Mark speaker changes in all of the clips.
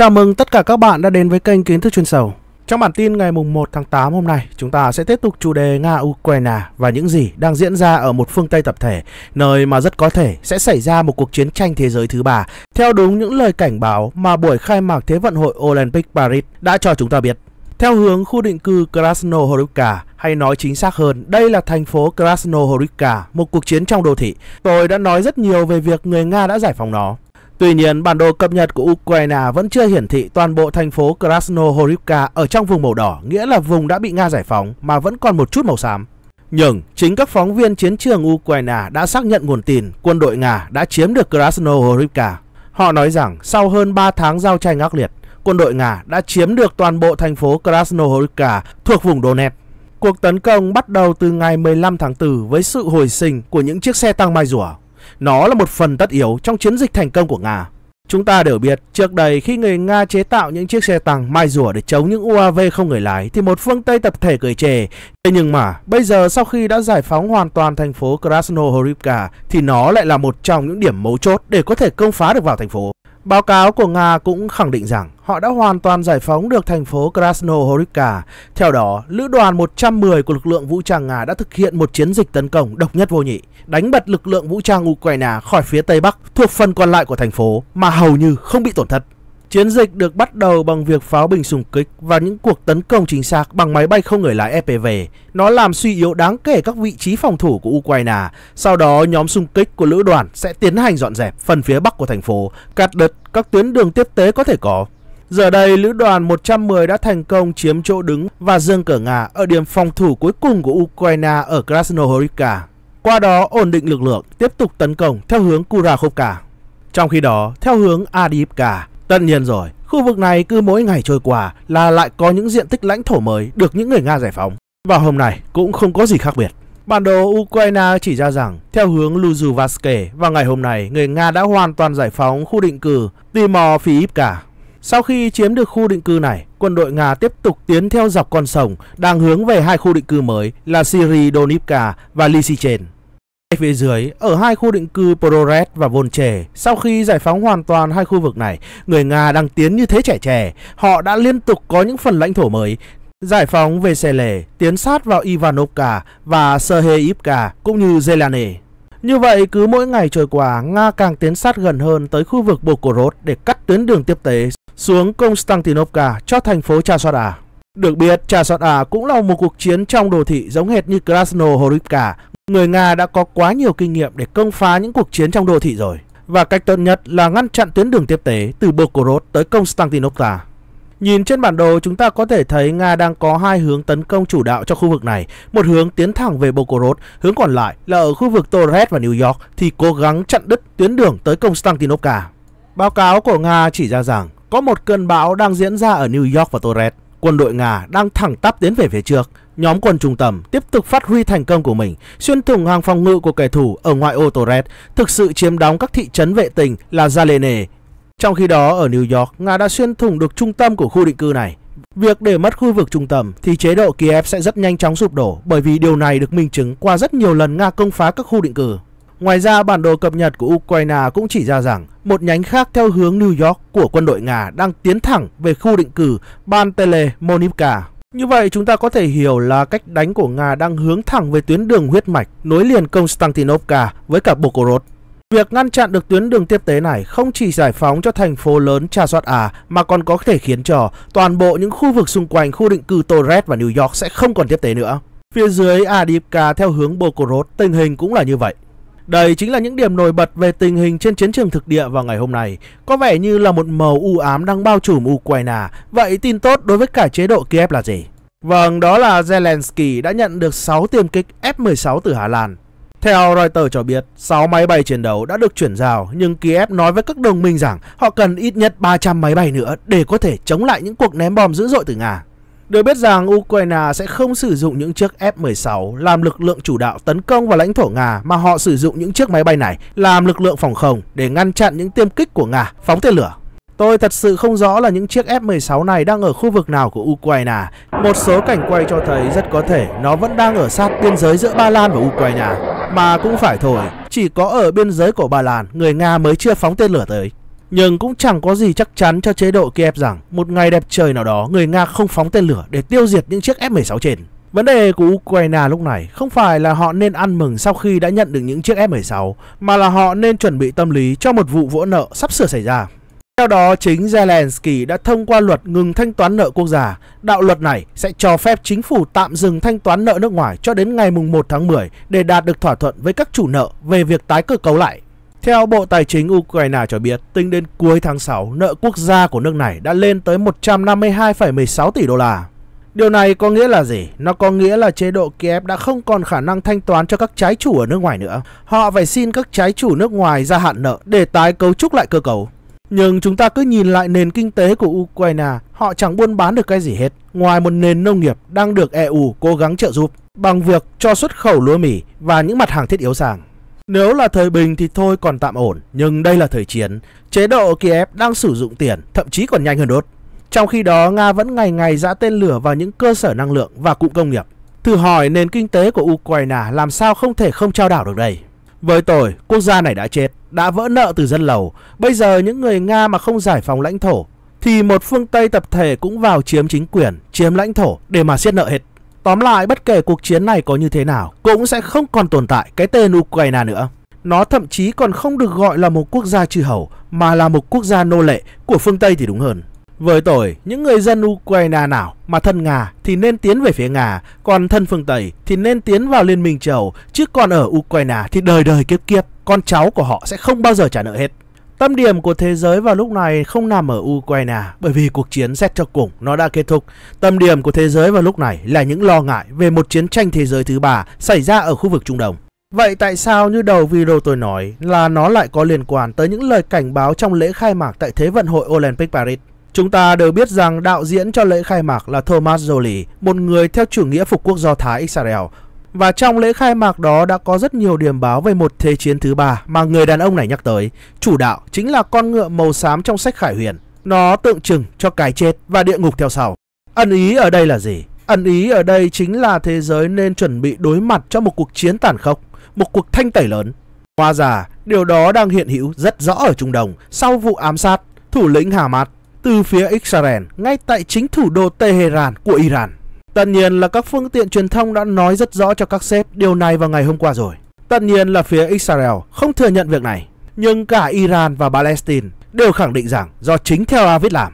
Speaker 1: Chào mừng tất cả các bạn đã đến với kênh Kiến thức chuyên sâu. Trong bản tin ngày mùng 1 tháng 8 hôm nay, chúng ta sẽ tiếp tục chủ đề Nga-Ukraine và những gì đang diễn ra ở một phương Tây tập thể, nơi mà rất có thể sẽ xảy ra một cuộc chiến tranh thế giới thứ ba, theo đúng những lời cảnh báo mà buổi khai mạc Thế vận hội Olympic Paris đã cho chúng ta biết. Theo hướng khu định cư Krasnohorivka, hay nói chính xác hơn, đây là thành phố Krasnohorivka, một cuộc chiến trong đô thị. Tôi đã nói rất nhiều về việc người Nga đã giải phóng nó. Tuy nhiên, bản đồ cập nhật của Ukraine vẫn chưa hiển thị toàn bộ thành phố Krasnohorivka ở trong vùng màu đỏ, nghĩa là vùng đã bị Nga giải phóng mà vẫn còn một chút màu xám. Nhưng chính các phóng viên chiến trường Ukraine đã xác nhận nguồn tin quân đội Nga đã chiếm được Krasnohorivka. Họ nói rằng sau hơn 3 tháng giao tranh ác liệt, quân đội Nga đã chiếm được toàn bộ thành phố Krasnohorivka thuộc vùng Donetsk. Cuộc tấn công bắt đầu từ ngày 15 tháng 4 với sự hồi sinh của những chiếc xe tăng mai rùa. Nó là một phần tất yếu trong chiến dịch thành công của Nga. Chúng ta đều biết, trước đây khi người Nga chế tạo những chiếc xe tăng mai rùa để chống những UAV không người lái thì một phương Tây tập thể cười chề. Thế nhưng mà, bây giờ sau khi đã giải phóng hoàn toàn thành phố Krasnohorivka thì nó lại là một trong những điểm mấu chốt để có thể công phá được vào thành phố. Báo cáo của Nga cũng khẳng định rằng họ đã hoàn toàn giải phóng được thành phố Krasnohorivka. Theo đó, lữ đoàn 110 của lực lượng vũ trang Nga đã thực hiện một chiến dịch tấn công độc nhất vô nhị, đánh bật lực lượng vũ trang Ukraine khỏi phía Tây Bắc thuộc phần còn lại của thành phố mà hầu như không bị tổn thất. Chiến dịch được bắt đầu bằng việc pháo bình sùng kích và những cuộc tấn công chính xác bằng máy bay không người lái FPV. Nó làm suy yếu đáng kể các vị trí phòng thủ của Ukraine. Sau đó, nhóm xung kích của lữ đoàn sẽ tiến hành dọn dẹp phần phía bắc của thành phố, cắt đứt các tuyến đường tiếp tế có thể có. Giờ đây, lữ đoàn 110 đã thành công chiếm chỗ đứng và dương cờ ngà ở điểm phòng thủ cuối cùng của Ukraine ở Krasnohorivka. Qua đó ổn định lực lượng, tiếp tục tấn công theo hướng Kurakhovka. Trong khi đó, theo hướng Adiivka, Tất nhiên rồi, khu vực này cứ mỗi ngày trôi qua là lại có những diện tích lãnh thổ mới được những người Nga giải phóng. Và hôm nay cũng không có gì khác biệt. Bản đồ Ukraine chỉ ra rằng, theo hướng Luzuvaske, vào ngày hôm nay, người Nga đã hoàn toàn giải phóng khu định cư Timor Fiivka. Sau khi chiếm được khu định cư này, quân đội Nga tiếp tục tiến theo dọc con sông đang hướng về hai khu định cư mới là Syri Donivka và Lysychenko phía dưới, ở hai khu định cư Proret và Volche, sau khi giải phóng hoàn toàn hai khu vực này, người Nga đang tiến như thế trẻ trẻ. Họ đã liên tục có những phần lãnh thổ mới, Giải phóng Vesele tiến sát vào Ivanovka và Serheivka cũng như Zelane. Như vậy, cứ mỗi ngày trôi qua, Nga càng tiến sát gần hơn tới khu vực Bokorod để cắt tuyến đường tiếp tế xuống Konstantinovka cho thành phố Chasada. Được biết, Chasada cũng là một cuộc chiến trong đồ thị giống hệt như Krasnohorivka người Nga đã có quá nhiều kinh nghiệm để công phá những cuộc chiến trong đô thị rồi. Và cách tốt nhất là ngăn chặn tuyến đường tiếp tế từ Bokorod tới Constantinople. Nhìn trên bản đồ chúng ta có thể thấy Nga đang có hai hướng tấn công chủ đạo cho khu vực này. Một hướng tiến thẳng về Bokorod, hướng còn lại là ở khu vực Torres và New York thì cố gắng chặn đứt tuyến đường tới Constantinople. Báo cáo của Nga chỉ ra rằng có một cơn bão đang diễn ra ở New York và Torres. Quân đội Nga đang thẳng tắp tiến về phía trước Nhóm quân trung tâm tiếp tục phát huy thành công của mình, xuyên thủng hàng phòng ngự của kẻ thù ở ngoại ô Torres, thực sự chiếm đóng các thị trấn vệ tinh là Zalene. Trong khi đó ở New York, Nga đã xuyên thủng được trung tâm của khu định cư này. Việc để mất khu vực trung tâm thì chế độ Kiev sẽ rất nhanh chóng sụp đổ bởi vì điều này được minh chứng qua rất nhiều lần Nga công phá các khu định cư. Ngoài ra, bản đồ cập nhật của Ukraine cũng chỉ ra rằng một nhánh khác theo hướng New York của quân đội Nga đang tiến thẳng về khu định cư Bantele Monivka. Như vậy chúng ta có thể hiểu là cách đánh của Nga đang hướng thẳng về tuyến đường huyết mạch nối liền Konstantinovka với cả Bokorod. Việc ngăn chặn được tuyến đường tiếp tế này không chỉ giải phóng cho thành phố lớn Trà Soát Ả mà còn có thể khiến cho toàn bộ những khu vực xung quanh khu định cư Torres và New York sẽ không còn tiếp tế nữa. Phía dưới Adipka theo hướng Bokorod tình hình cũng là như vậy. Đây chính là những điểm nổi bật về tình hình trên chiến trường thực địa vào ngày hôm nay. Có vẻ như là một màu u ám đang bao trùm Ukraine. Vậy tin tốt đối với cả chế độ Kiev là gì? Vâng, đó là Zelensky đã nhận được 6 tiêm kích F-16 từ Hà Lan. Theo Reuters cho biết, 6 máy bay chiến đấu đã được chuyển giao, nhưng Kiev nói với các đồng minh rằng họ cần ít nhất 300 máy bay nữa để có thể chống lại những cuộc ném bom dữ dội từ Nga. Được biết rằng Ukraine sẽ không sử dụng những chiếc F-16 làm lực lượng chủ đạo tấn công vào lãnh thổ Nga mà họ sử dụng những chiếc máy bay này làm lực lượng phòng không để ngăn chặn những tiêm kích của Nga phóng tên lửa. Tôi thật sự không rõ là những chiếc F-16 này đang ở khu vực nào của Ukraine. Một số cảnh quay cho thấy rất có thể nó vẫn đang ở sát biên giới giữa Ba Lan và Ukraine. Mà cũng phải thôi, chỉ có ở biên giới của Ba Lan người Nga mới chưa phóng tên lửa tới. Nhưng cũng chẳng có gì chắc chắn cho chế độ Kiev rằng một ngày đẹp trời nào đó người Nga không phóng tên lửa để tiêu diệt những chiếc F-16 trên. Vấn đề của Ukraine lúc này không phải là họ nên ăn mừng sau khi đã nhận được những chiếc F-16, mà là họ nên chuẩn bị tâm lý cho một vụ vỡ nợ sắp sửa xảy ra. Theo đó, chính Zelensky đã thông qua luật ngừng thanh toán nợ quốc gia. Đạo luật này sẽ cho phép chính phủ tạm dừng thanh toán nợ nước ngoài cho đến ngày 1 tháng 10 để đạt được thỏa thuận với các chủ nợ về việc tái cơ cấu lại theo Bộ Tài chính Ukraine cho biết, tính đến cuối tháng 6, nợ quốc gia của nước này đã lên tới 152,16 tỷ đô la. Điều này có nghĩa là gì? Nó có nghĩa là chế độ Kiev đã không còn khả năng thanh toán cho các trái chủ ở nước ngoài nữa. Họ phải xin các trái chủ nước ngoài gia hạn nợ để tái cấu trúc lại cơ cấu. Nhưng chúng ta cứ nhìn lại nền kinh tế của Ukraine, họ chẳng buôn bán được cái gì hết, ngoài một nền nông nghiệp đang được EU cố gắng trợ giúp bằng việc cho xuất khẩu lúa mì và những mặt hàng thiết yếu sang. Nếu là thời bình thì thôi còn tạm ổn, nhưng đây là thời chiến. Chế độ Kiev đang sử dụng tiền, thậm chí còn nhanh hơn đốt. Trong khi đó, Nga vẫn ngày ngày dã tên lửa vào những cơ sở năng lượng và cụm công nghiệp. Thử hỏi nền kinh tế của Ukraine làm sao không thể không trao đảo được đây. Với tôi, quốc gia này đã chết, đã vỡ nợ từ dân lầu. Bây giờ những người Nga mà không giải phóng lãnh thổ, thì một phương Tây tập thể cũng vào chiếm chính quyền, chiếm lãnh thổ để mà siết nợ hết. Tóm lại, bất kể cuộc chiến này có như thế nào, cũng sẽ không còn tồn tại cái tên Ukraine nữa. Nó thậm chí còn không được gọi là một quốc gia chư hầu, mà là một quốc gia nô lệ của phương Tây thì đúng hơn. Với tội, những người dân Ukraine nào mà thân Nga thì nên tiến về phía Nga, còn thân phương Tây thì nên tiến vào Liên minh châu, chứ còn ở Ukraine thì đời đời kiếp kiếp, con cháu của họ sẽ không bao giờ trả nợ hết. Tâm điểm của thế giới vào lúc này không nằm ở Ukraine bởi vì cuộc chiến xét cho cùng nó đã kết thúc. Tâm điểm của thế giới vào lúc này là những lo ngại về một chiến tranh thế giới thứ ba xảy ra ở khu vực Trung Đông. Vậy tại sao như đầu video tôi nói là nó lại có liên quan tới những lời cảnh báo trong lễ khai mạc tại Thế vận hội Olympic Paris? Chúng ta đều biết rằng đạo diễn cho lễ khai mạc là Thomas Joly, một người theo chủ nghĩa phục quốc do Thái Israel, và trong lễ khai mạc đó đã có rất nhiều điểm báo về một thế chiến thứ ba mà người đàn ông này nhắc tới. Chủ đạo chính là con ngựa màu xám trong sách Khải Huyền. Nó tượng trưng cho cái chết và địa ngục theo sau. Ẩn ý ở đây là gì? Ẩn ý ở đây chính là thế giới nên chuẩn bị đối mặt cho một cuộc chiến tàn khốc, một cuộc thanh tẩy lớn. Hóa ra, điều đó đang hiện hữu rất rõ ở Trung Đông sau vụ ám sát thủ lĩnh Hamas từ phía Israel ngay tại chính thủ đô Tehran của Iran. Tất nhiên là các phương tiện truyền thông đã nói rất rõ cho các sếp điều này vào ngày hôm qua rồi. Tất nhiên là phía Israel không thừa nhận việc này, nhưng cả Iran và Palestine đều khẳng định rằng do chính Tel Aviv làm.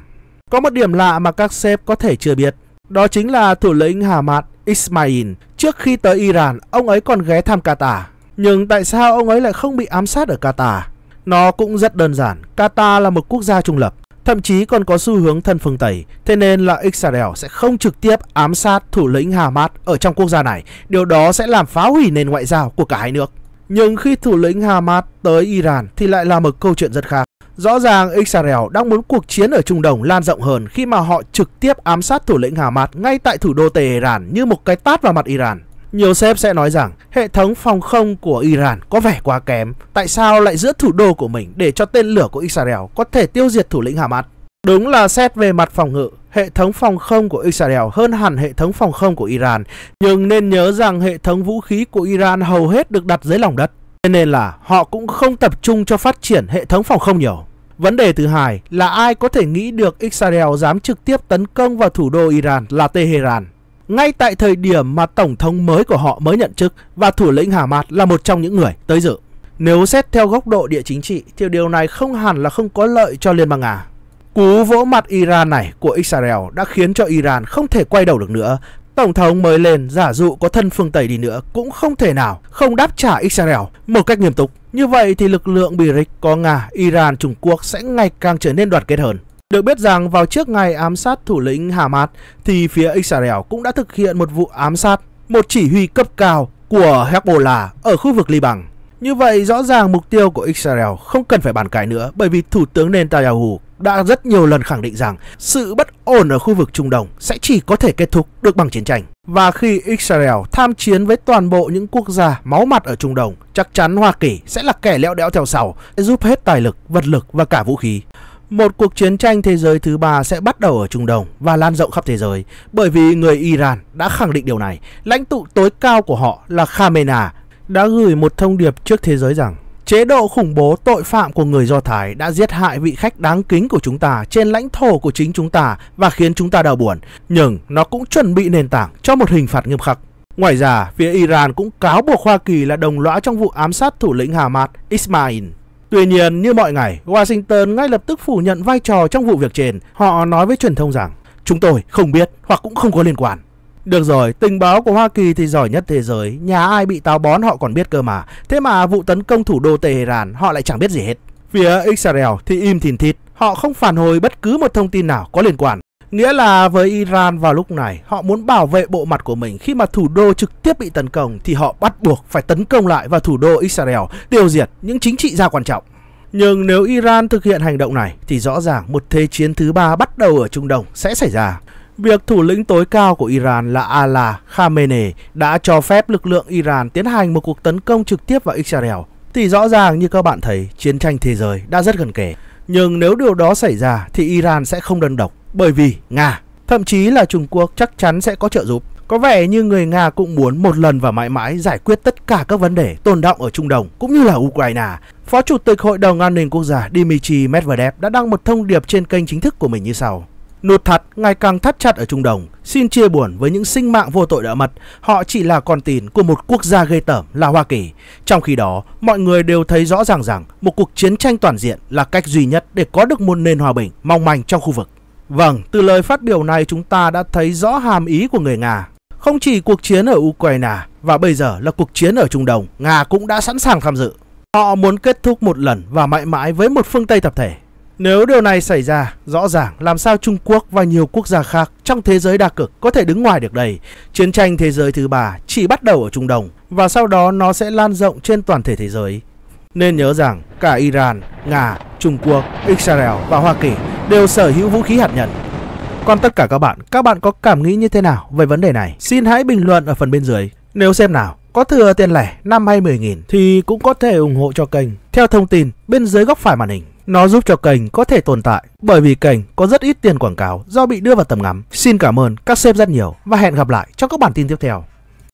Speaker 1: Có một điểm lạ mà các sếp có thể chưa biết, đó chính là thủ lĩnh Hamad Ismail. Trước khi tới Iran, ông ấy còn ghé thăm Qatar. Nhưng tại sao ông ấy lại không bị ám sát ở Qatar? Nó cũng rất đơn giản, Qatar là một quốc gia trung lập, thậm chí còn có xu hướng thân phương Tây, thế nên là Israel sẽ không trực tiếp ám sát thủ lĩnh Hamas ở trong quốc gia này, điều đó sẽ làm phá hủy nền ngoại giao của cả hai nước. Nhưng khi thủ lĩnh Hamas tới Iran thì lại là một câu chuyện rất khác. Rõ ràng Israel đang muốn cuộc chiến ở Trung Đông lan rộng hơn khi mà họ trực tiếp ám sát thủ lĩnh Hamas ngay tại thủ đô Tehran như một cái tát vào mặt Iran. Nhiều sếp sẽ nói rằng hệ thống phòng không của Iran có vẻ quá kém. Tại sao lại giữa thủ đô của mình để cho tên lửa của Israel có thể tiêu diệt thủ lĩnh Hamas? Đúng là xét về mặt phòng ngự, hệ thống phòng không của Israel hơn hẳn hệ thống phòng không của Iran. Nhưng nên nhớ rằng hệ thống vũ khí của Iran hầu hết được đặt dưới lòng đất. Thế nên là họ cũng không tập trung cho phát triển hệ thống phòng không nhiều. Vấn đề thứ hai là ai có thể nghĩ được Israel dám trực tiếp tấn công vào thủ đô Iran là Tehran ngay tại thời điểm mà tổng thống mới của họ mới nhận chức và thủ lĩnh Hà Mạt là một trong những người tới dự. Nếu xét theo góc độ địa chính trị thì điều này không hẳn là không có lợi cho Liên bang Nga. Cú vỗ mặt Iran này của Israel đã khiến cho Iran không thể quay đầu được nữa. Tổng thống mới lên giả dụ có thân phương Tây đi nữa cũng không thể nào không đáp trả Israel một cách nghiêm túc. Như vậy thì lực lượng Biric có Nga, Iran, Trung Quốc sẽ ngày càng trở nên đoàn kết hơn. Được biết rằng vào trước ngày ám sát thủ lĩnh Hamas thì phía Israel cũng đã thực hiện một vụ ám sát một chỉ huy cấp cao của Hezbollah ở khu vực Liban. Như vậy rõ ràng mục tiêu của Israel không cần phải bàn cãi nữa bởi vì Thủ tướng Netanyahu đã rất nhiều lần khẳng định rằng sự bất ổn ở khu vực Trung Đông sẽ chỉ có thể kết thúc được bằng chiến tranh. Và khi Israel tham chiến với toàn bộ những quốc gia máu mặt ở Trung Đông, chắc chắn Hoa Kỳ sẽ là kẻ leo đẽo theo sau, để giúp hết tài lực, vật lực và cả vũ khí. Một cuộc chiến tranh thế giới thứ ba sẽ bắt đầu ở Trung Đông và lan rộng khắp thế giới bởi vì người Iran đã khẳng định điều này. Lãnh tụ tối cao của họ là Khamenei đã gửi một thông điệp trước thế giới rằng chế độ khủng bố tội phạm của người Do Thái đã giết hại vị khách đáng kính của chúng ta trên lãnh thổ của chính chúng ta và khiến chúng ta đau buồn. Nhưng nó cũng chuẩn bị nền tảng cho một hình phạt nghiêm khắc. Ngoài ra, phía Iran cũng cáo buộc Hoa Kỳ là đồng lõa trong vụ ám sát thủ lĩnh Hamas Ismail. Tuy nhiên, như mọi ngày, Washington ngay lập tức phủ nhận vai trò trong vụ việc trên. Họ nói với truyền thông rằng, chúng tôi không biết hoặc cũng không có liên quan. Được rồi, tình báo của Hoa Kỳ thì giỏi nhất thế giới, nhà ai bị táo bón họ còn biết cơ mà. Thế mà vụ tấn công thủ đô Tehran họ lại chẳng biết gì hết. Phía Israel thì im thìn thịt, họ không phản hồi bất cứ một thông tin nào có liên quan. Nghĩa là với Iran vào lúc này, họ muốn bảo vệ bộ mặt của mình khi mà thủ đô trực tiếp bị tấn công thì họ bắt buộc phải tấn công lại vào thủ đô Israel, tiêu diệt những chính trị gia quan trọng. Nhưng nếu Iran thực hiện hành động này thì rõ ràng một thế chiến thứ ba bắt đầu ở Trung Đông sẽ xảy ra. Việc thủ lĩnh tối cao của Iran là Ala Khamenei đã cho phép lực lượng Iran tiến hành một cuộc tấn công trực tiếp vào Israel thì rõ ràng như các bạn thấy chiến tranh thế giới đã rất gần kề. Nhưng nếu điều đó xảy ra thì Iran sẽ không đơn độc bởi vì Nga, thậm chí là Trung Quốc chắc chắn sẽ có trợ giúp. Có vẻ như người Nga cũng muốn một lần và mãi mãi giải quyết tất cả các vấn đề tồn động ở Trung Đông cũng như là Ukraine. Phó Chủ tịch Hội đồng An ninh Quốc gia Dmitry Medvedev đã đăng một thông điệp trên kênh chính thức của mình như sau. nụt thật ngày càng thắt chặt ở Trung Đông. Xin chia buồn với những sinh mạng vô tội đã mất. Họ chỉ là con tin của một quốc gia gây tởm là Hoa Kỳ. Trong khi đó, mọi người đều thấy rõ ràng rằng một cuộc chiến tranh toàn diện là cách duy nhất để có được một nền hòa bình mong manh trong khu vực. Vâng, từ lời phát biểu này chúng ta đã thấy rõ hàm ý của người Nga. Không chỉ cuộc chiến ở Ukraine và bây giờ là cuộc chiến ở Trung Đông, Nga cũng đã sẵn sàng tham dự. Họ muốn kết thúc một lần và mãi mãi với một phương Tây tập thể. Nếu điều này xảy ra, rõ ràng làm sao Trung Quốc và nhiều quốc gia khác trong thế giới đa cực có thể đứng ngoài được đây. Chiến tranh thế giới thứ ba chỉ bắt đầu ở Trung Đông và sau đó nó sẽ lan rộng trên toàn thể thế giới. Nên nhớ rằng cả Iran, Nga Trung Quốc, Israel và Hoa Kỳ đều sở hữu vũ khí hạt nhân. Còn tất cả các bạn, các bạn có cảm nghĩ như thế nào về vấn đề này? Xin hãy bình luận ở phần bên dưới. Nếu xem nào, có thừa tiền lẻ 5 hay 10 nghìn thì cũng có thể ủng hộ cho kênh. Theo thông tin bên dưới góc phải màn hình, nó giúp cho kênh có thể tồn tại bởi vì kênh có rất ít tiền quảng cáo do bị đưa vào tầm ngắm. Xin cảm ơn các sếp rất nhiều và hẹn gặp lại trong các bản tin tiếp theo.